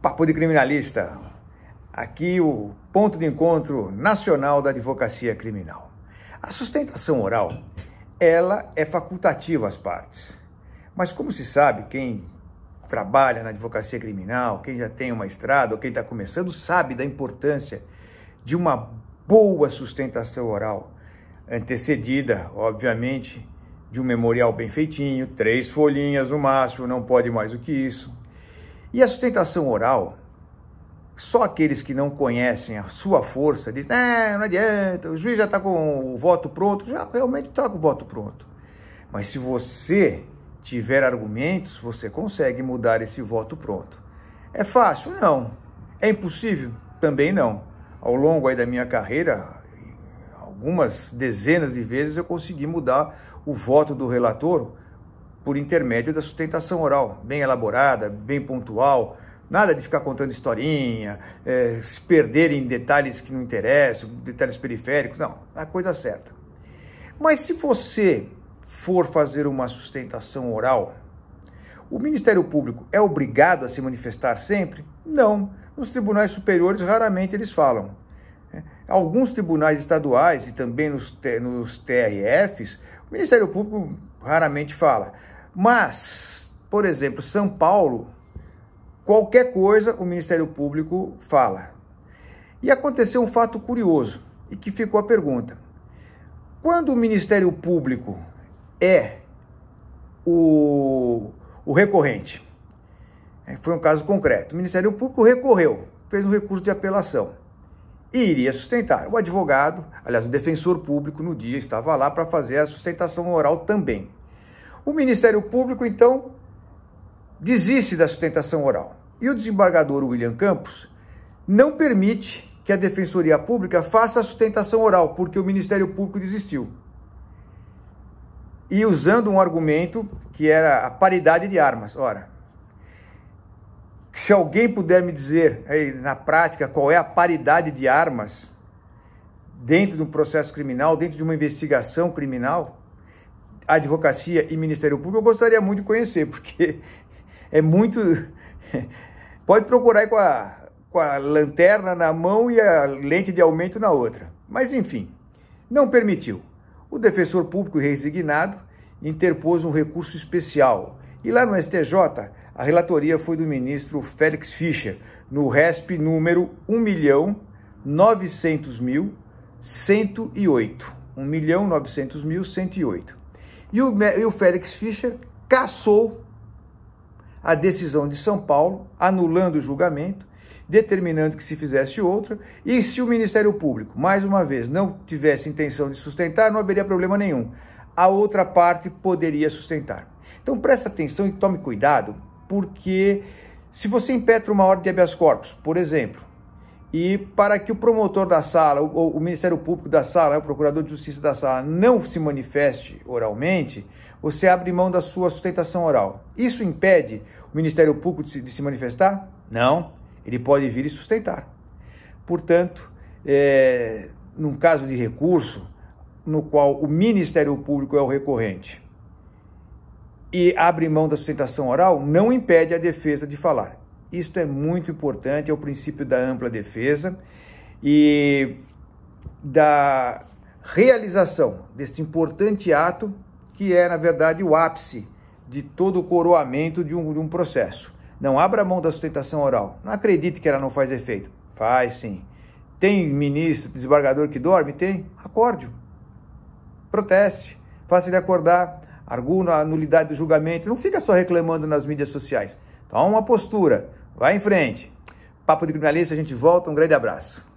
Papo de Criminalista. Aqui o ponto de encontro nacional da advocacia criminal. A sustentação oral, ela é facultativa às partes. Mas como se sabe, quem trabalha na advocacia criminal, quem já tem uma estrada ou quem está começando, sabe da importância de uma boa sustentação oral, antecedida, obviamente, de um memorial bem feitinho, três folhinhas no máximo, não pode mais do que isso e a sustentação oral, só aqueles que não conhecem a sua força dizem, não, não adianta, o juiz já está com o voto pronto, já realmente está com o voto pronto. Mas se você tiver argumentos, você consegue mudar esse voto pronto. É fácil? Não. É impossível? Também não. Ao longo da minha carreira, algumas dezenas de vezes eu consegui mudar o voto do relator por intermédio da sustentação oral, bem elaborada, bem pontual, Nada de ficar contando historinha, é, se perder em detalhes que não interessam, detalhes periféricos, não. É a coisa certa. Mas se você for fazer uma sustentação oral, o Ministério Público é obrigado a se manifestar sempre? Não. Nos tribunais superiores, raramente eles falam. É, alguns tribunais estaduais e também nos, nos TRFs, o Ministério Público raramente fala. Mas, por exemplo, São Paulo, qualquer coisa o Ministério Público fala. E aconteceu um fato curioso e que ficou a pergunta: quando o Ministério Público é o, o recorrente? É, foi um caso concreto. O Ministério Público recorreu, fez um recurso de apelação e iria sustentar. O advogado, aliás, o defensor público no dia estava lá para fazer a sustentação oral também. O Ministério Público, então, desiste da sustentação oral. E o desembargador William Campos não permite que a Defensoria Pública faça a sustentação oral, porque o Ministério Público desistiu. E usando um argumento que era a paridade de armas. Ora, se alguém puder me dizer aí, na prática qual é a paridade de armas dentro de um processo criminal, dentro de uma investigação criminal, advocacia e Ministério Público, eu gostaria muito de conhecer, porque é muito. Pode procurar com a, com a lanterna na mão e a lente de aumento na outra. Mas, enfim, não permitiu. O defensor público resignado interpôs um recurso especial. E lá no STJ, a relatoria foi do ministro Félix Fischer, no RESP número 1 milhão 900 mil 1 milhão 900 mil e o, e o Félix Fischer cassou a decisão de São Paulo, anulando o julgamento, determinando que se fizesse outra, e se o Ministério Público, mais uma vez, não tivesse intenção de sustentar, não haveria problema nenhum. A outra parte poderia sustentar. Então presta atenção e tome cuidado, porque se você impetra uma ordem de habeas corpus, por exemplo, e para que o promotor da sala, o Ministério Público da sala, né, o Procurador de Justiça da sala não se manifeste oralmente, você abre mão da sua sustentação oral. Isso impede o Ministério Público de se, de se manifestar? Não, ele pode vir e sustentar. Portanto, é, num caso de recurso, no qual o Ministério Público é o recorrente e abre mão da sustentação oral, não impede a defesa de falar. Isto é muito importante, é o princípio da ampla defesa e da realização deste importante ato, que é, na verdade, o ápice de todo o coroamento de um, de um processo. Não abra mão da sustentação oral. Não acredite que ela não faz efeito. Faz sim. Tem ministro, desembargador que dorme? Tem. Acorde. Proteste. Faça ele acordar. Argua a nulidade do julgamento. Não fica só reclamando nas mídias sociais. Toma então, uma postura. Vai em frente. Papo de Criminalista, a gente volta. Um grande abraço.